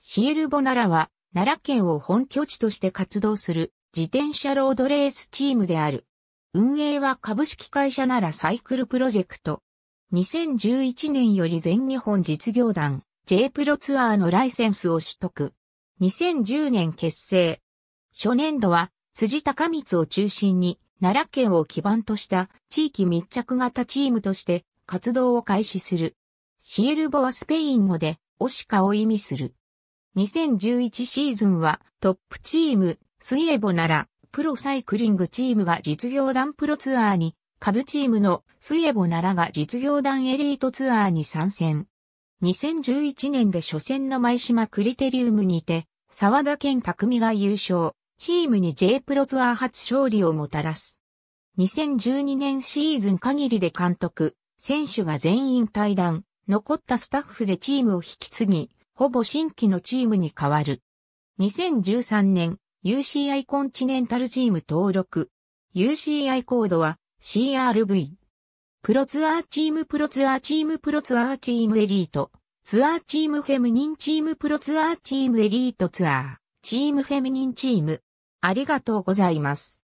シエルボナラは、奈良県を本拠地として活動する自転車ロードレースチームである。運営は株式会社奈良サイクルプロジェクト。2011年より全日本実業団 J プロツアーのライセンスを取得。2010年結成。初年度は辻高光を中心に奈良県を基盤とした地域密着型チームとして活動を開始する。シエルボはスペイン語でオシカを意味する。2011シーズンはトップチーム、スイエボなら、プロサイクリングチームが実業団プロツアーに、下部チームのスイエボならが実業団エリートツアーに参戦。2011年で初戦の舞島クリテリウムにて、沢田健匠が優勝、チームに J プロツアー初勝利をもたらす。2012年シーズン限りで監督、選手が全員退団、残ったスタッフでチームを引き継ぎ、ほぼ新規のチームに変わる。2013年、UCI コンチネンタルチーム登録。UCI コードは CRV。プロツアーチームプロツアーチームプロツアーチームエリート。ツアーチームフェムニンチームプロツアーチームエリートツアー。チームフェムニンチーム。ありがとうございます。